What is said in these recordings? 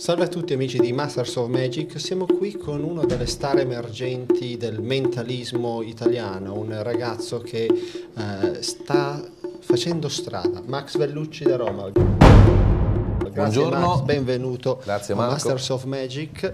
Salve a tutti amici di Masters of Magic, siamo qui con una delle star emergenti del mentalismo italiano, un ragazzo che eh, sta facendo strada, Max Vellucci da Roma. Grazie Buongiorno, Max, benvenuto Grazie, a Masters of Magic.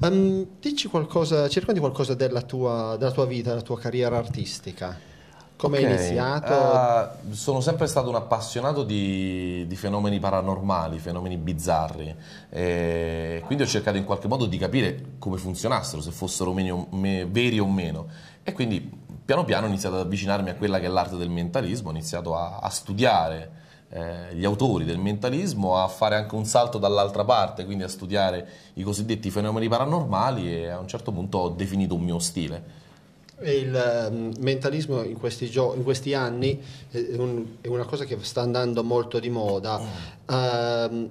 Um, dici qualcosa, circondi qualcosa della tua, della tua vita, della tua carriera artistica. Come okay. è iniziato? Uh, sono sempre stato un appassionato di, di fenomeni paranormali, fenomeni bizzarri, e quindi ho cercato in qualche modo di capire come funzionassero, se fossero meno, me, veri o meno. E quindi piano piano ho iniziato ad avvicinarmi a quella che è l'arte del mentalismo, ho iniziato a, a studiare eh, gli autori del mentalismo, a fare anche un salto dall'altra parte, quindi a studiare i cosiddetti fenomeni paranormali e a un certo punto ho definito un mio stile il ehm, mentalismo in questi, gio- in questi anni eh, è, un, è, una cosa che sta andando molto di moda. Uh,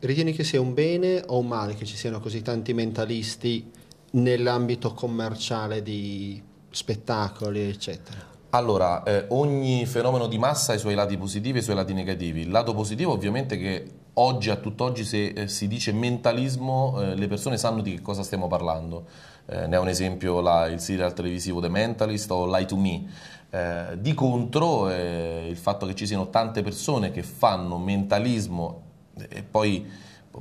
ritieni che sia un bene o un male che ci siano così tanti mentalisti nell'ambito commerciale di spettacoli, eccetera? Allora, eh, ogni fenomeno di massa ha i suoi lati positivi e i suoi lati negativi. Il lato positivo ovviamente è che oggi, a tutt'oggi, se eh, si dice mentalismo, eh, le persone sanno di che cosa stiamo parlando. Eh, ne è un esempio la, il serial televisivo The Mentalist o Lie to Me. Eh, di contro, eh, il fatto che ci siano tante persone che fanno mentalismo eh, e poi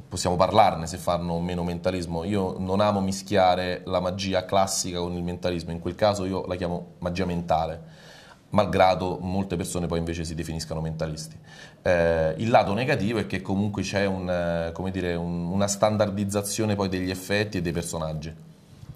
possiamo parlarne se fanno meno mentalismo. Io non amo mischiare la magia classica con il mentalismo, in quel caso io la chiamo magia mentale malgrado molte persone poi invece si definiscano mentalisti. Eh, il lato negativo è che comunque c'è un, eh, un, una standardizzazione poi degli effetti e dei personaggi.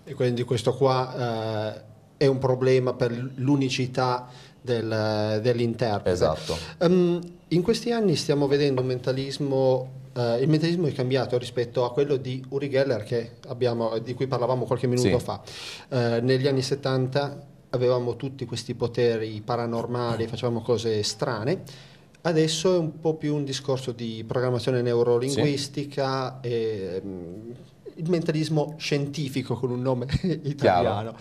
E quindi questo qua eh, è un problema per l'unicità del, dell'interprete. Esatto. Um, in questi anni stiamo vedendo un mentalismo Uh, il mentalismo è cambiato rispetto a quello di Uri Geller abbiamo, di cui parlavamo qualche minuto sì. fa. Uh, negli anni 70 avevamo tutti questi poteri paranormali, mm. facevamo cose strane. Adesso è un po' più un discorso di programmazione neurolinguistica, sì. e, um, il mentalismo scientifico con un nome italiano.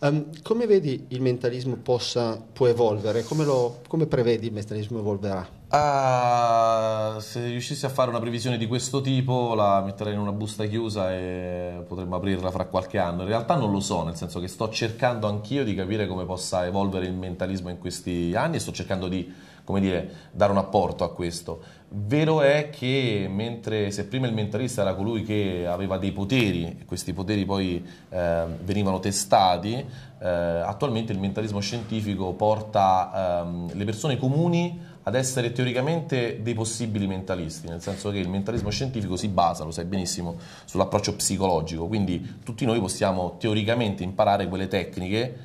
Um, come vedi il mentalismo possa, può evolvere? Come, lo, come prevedi il mentalismo evolverà? Ah, se riuscissi a fare una previsione di questo tipo la metterei in una busta chiusa e potremmo aprirla fra qualche anno. In realtà non lo so, nel senso che sto cercando anch'io di capire come possa evolvere il mentalismo in questi anni e sto cercando di, come dire, dare un apporto a questo. Vero è che mentre se prima il mentalista era colui che aveva dei poteri e questi poteri poi eh, venivano testati, eh, attualmente il mentalismo scientifico porta eh, le persone comuni a ad essere teoricamente dei possibili mentalisti, nel senso che il mentalismo scientifico si basa, lo sai benissimo, sull'approccio psicologico, quindi tutti noi possiamo teoricamente imparare quelle tecniche,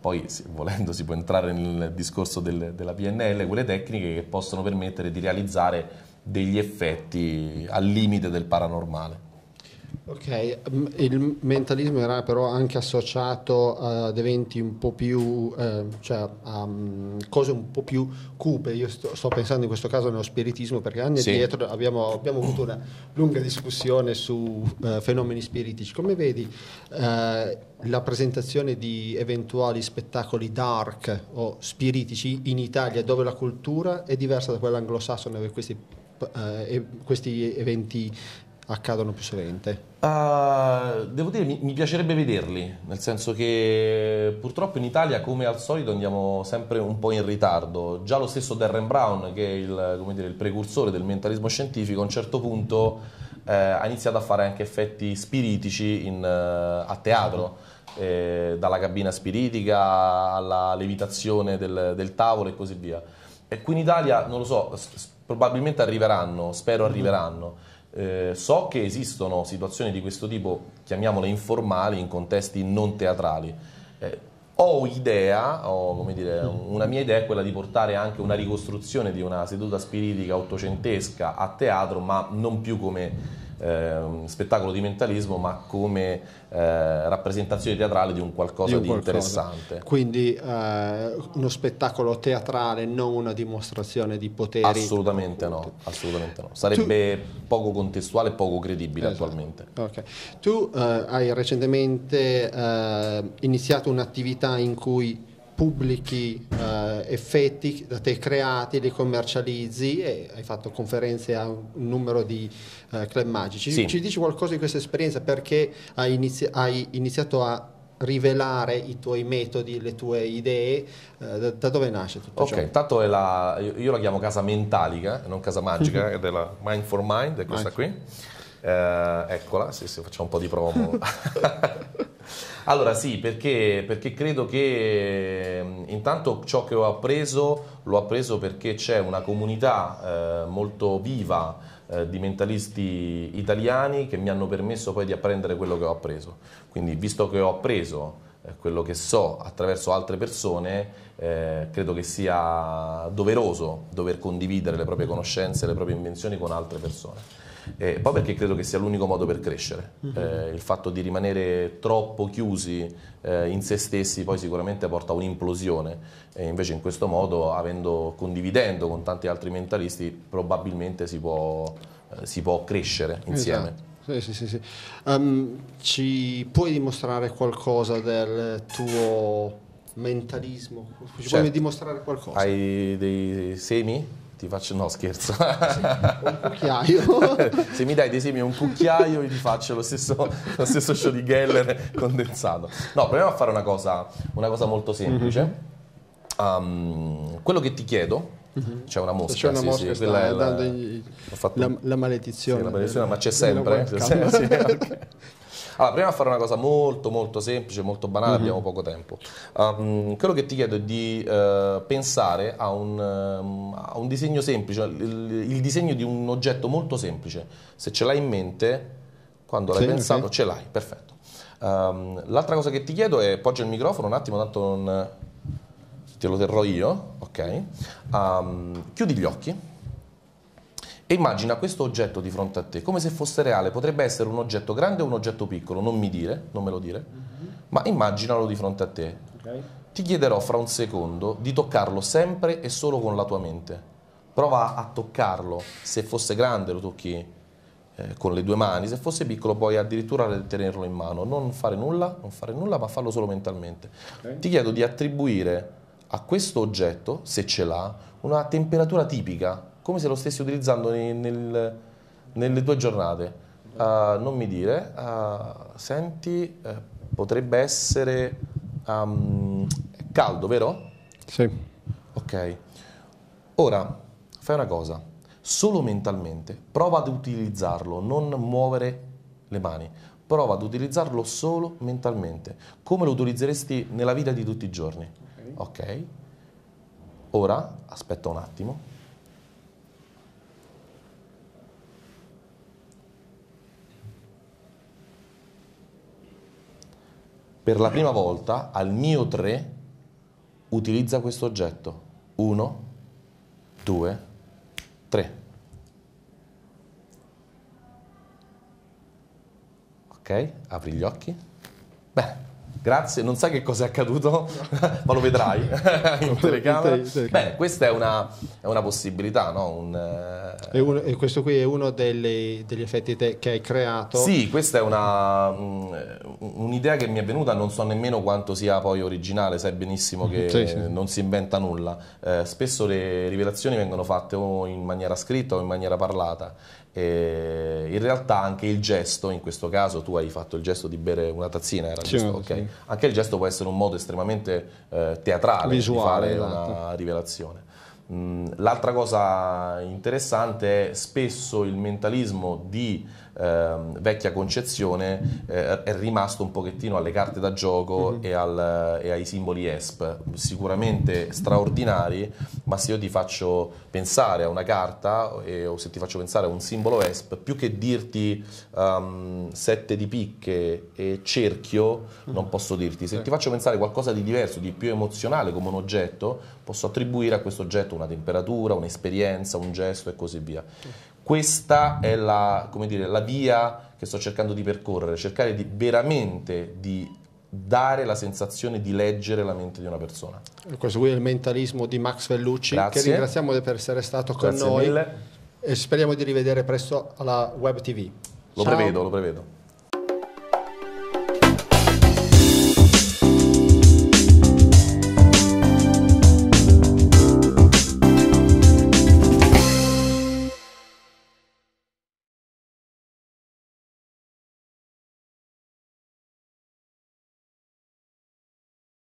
poi volendo si può entrare nel discorso del, della PNL, quelle tecniche che possono permettere di realizzare degli effetti al limite del paranormale. Ok, il mentalismo era però anche associato ad eventi un po' più, eh, cioè a cose un po' più cupe. Io sto, sto pensando in questo caso nello spiritismo perché anni sì. dietro abbiamo, abbiamo, avuto una lunga discussione su eh, fenomeni spiritici. Come vedi eh, la presentazione di eventuali spettacoli dark o spiritici in Italia dove la cultura è diversa da quella anglosassone dove questi eh, questi eventi accadono più sovente? Uh, eh, devo dire, mi, mi, piacerebbe vederli, nel senso che purtroppo in Italia come al solito andiamo sempre un po' in ritardo. Già lo stesso Darren Brown, che è il, dire, il precursore del mentalismo scientifico, a un certo punto eh, ha iniziato a fare anche effetti spiritici in, uh, a teatro. Eh, dalla cabina spiritica alla levitazione del, del, tavolo e così via. E qui in Italia, non lo so, probabilmente arriveranno, spero mhm. arriveranno. Eh, so che esistono situazioni di questo tipo, chiamiamole informali, in contesti non teatrali. Eh, ho idea, ho, dire, una mia idea è quella di portare anche una ricostruzione di una seduta spiritica ottocentesca a teatro, ma non più come eh, spettacolo di mentalismo, ma come eh, rappresentazione teatrale di un qualcosa di, un di interessante. Quindi eh, uno spettacolo teatrale, non una dimostrazione di potere. Assolutamente, no, assolutamente no, Sarebbe tu... poco contestuale e poco credibile esatto. attualmente. Okay. Tu eh, hai recentemente eh, iniziato un'attività in cui pubblichi eh, effetti da te creati, li commercializzi e hai fatto conferenze a un numero di eh, club magici. Sì. Ci dici qualcosa di questa esperienza? Perché hai, inizi- hai iniziato a rivelare i tuoi metodi, le tue idee, eh, da, da dove nasce tutto okay, ciò? Ok, intanto io, io, la chiamo casa mentalica, non casa magica, è della Mind for Mind, è questa Mind. qui. Eh, eccola, sì, sì, facciamo un po' di promo. Allora sì, perché, perché credo che mm, intanto ciò che ho appreso l'ho appreso perché c'è una comunità eh, molto viva eh, di mentalisti italiani che mi hanno permesso poi di apprendere quello che ho appreso. Quindi visto che ho appreso eh, quello che so attraverso altre persone, eh, credo che sia doveroso dover condividere le proprie conoscenze, le proprie invenzioni con altre persone. Eh, poi perché credo che sia l'unico modo per crescere. Eh, il fatto di rimanere troppo chiusi eh, in se stessi poi sicuramente porta a un'implosione. E invece in questo modo, avendo, condividendo con tanti altri mentalisti, probabilmente si può, eh, si può crescere insieme. Esatto. Sì, sì, sì. Um, ci puoi dimostrare qualcosa del tuo mentalismo? Ci certo. puoi dimostrare qualcosa? Hai dei semi? ti faccio... No, scherzo. un cucchiaio. Se mi dai dei semi un cucchiaio, io ti faccio lo stesso, lo stesso show di Geller condensato. No, proviamo a fare una cosa, una cosa molto semplice. Um, quello che ti chiedo, mhm. c'è una mosca, c'è una sì, mosca sì, la, la, degli... fatto... la, la, maledizione. Sì, la maledizione, ma c'è sempre. Eh. C'è sempre okay. Allora, proviamo a fare una cosa molto molto semplice, molto banale, mm-hmm. abbiamo poco tempo. Um, quello che ti chiedo è di uh, pensare a un, um, a un, disegno semplice, il, il, disegno di un oggetto molto semplice. Se ce l'hai in mente, quando l'hai sì, pensato, sì. ce l'hai, perfetto. Um, l'altra cosa che ti chiedo è, poggia il microfono un attimo, tanto non... te lo terrò io, ok? chiudi gli occhi e immagina questo oggetto di fronte a te come se fosse reale, potrebbe essere un oggetto grande o un oggetto piccolo, non mi dire, non me lo dire, mm-hmm. ma immaginalo di fronte a te. Okay. Ti chiederò fra un secondo di toccarlo sempre e solo con la tua mente. Prova a toccarlo, se fosse grande lo tocchi eh, con le due mani, se fosse piccolo puoi addirittura tenerlo in mano, non fare nulla, non fare nulla ma farlo solo mentalmente. Okay. Ti chiedo di attribuire a questo oggetto, se ce l'ha, una temperatura tipica come se lo stessi utilizzando nel, nel, nelle tue giornate. Uh, non mi dire, uh, senti, uh, potrebbe essere um, caldo, vero? Sì. Ok. Ora, fai una cosa, solo mentalmente, prova ad utilizzarlo, non muovere le mani, prova ad utilizzarlo solo mentalmente, come lo utilizzeresti nella vita di tutti i giorni. Ok? okay. Ora, aspetta un attimo, per la prima volta al mio 3 utilizza questo oggetto. 1, 2, 3. Ok? Apri gli occhi. Bene. Grazie, non sai che cosa è accaduto, no. ma lo vedrai in telecamera. Beh, questa è una, è una possibilità, no? Un, eh... uno, e questo qui è uno delle, degli effetti te- che hai creato. Sì, questa è una, mh, mm, un'idea che mi è venuta, non so nemmeno quanto sia poi originale, sai benissimo che sì, sì. non si inventa nulla. Eh, spesso le rivelazioni vengono fatte o in maniera scritta o in maniera parlata eh, in realtà anche il gesto, in questo caso tu hai fatto il gesto di bere una tazzina, era certo, giusto? Okay. Sì. Anche il gesto può essere un modo estremamente eh, teatrale Visuale, di fare esatto. una rivelazione. Mm, l'altra cosa interessante è spesso il mentalismo di ehm, vecchia concezione eh, è rimasto un pochettino alle carte da gioco mm-hmm. e, al, e, ai simboli ESP, sicuramente straordinari, ma se io ti faccio pensare a una carta e, o se ti faccio pensare a un simbolo ESP, più che dirti um, sette di picche e cerchio, mm-hmm. non posso dirti, se sì. ti faccio pensare a qualcosa di diverso, di più emozionale come un oggetto, posso attribuire a questo oggetto una temperatura, un'esperienza, un gesto e così via. Sì questa è la, dire, la via che sto cercando di percorrere, cercare di, veramente di dare la sensazione di leggere la mente di una persona. Questo qui è il mentalismo di Max Vellucci, Grazie. che ringraziamo per essere stato con Grazie noi mille. e speriamo di rivedere presto alla Web TV. Lo Ciao. prevedo, lo prevedo.